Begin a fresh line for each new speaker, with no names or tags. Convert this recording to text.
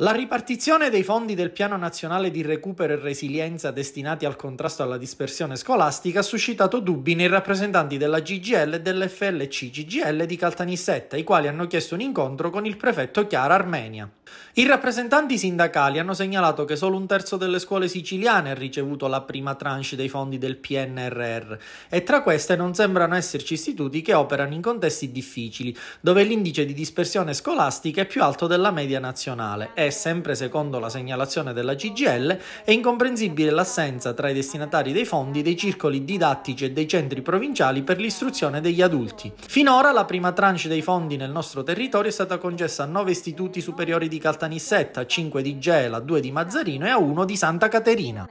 La ripartizione dei fondi del Piano Nazionale di Recupero e Resilienza destinati al contrasto alla dispersione scolastica ha suscitato dubbi nei rappresentanti della GGL e dell'FLC-GGL di Caltanissetta, i quali hanno chiesto un incontro con il prefetto Chiara Armenia. I rappresentanti sindacali hanno segnalato che solo un terzo delle scuole siciliane ha ricevuto la prima tranche dei fondi del PNRR e tra queste non sembrano esserci istituti che operano in contesti difficili, dove l'indice di dispersione scolastica è più alto della media nazionale sempre secondo la segnalazione della CGL, è incomprensibile l'assenza tra i destinatari dei fondi dei circoli didattici e dei centri provinciali per l'istruzione degli adulti. Finora la prima tranche dei fondi nel nostro territorio è stata concessa a 9 istituti superiori di Caltanissetta, a 5 di Gela, a 2 di Mazzarino e a 1 di Santa Caterina.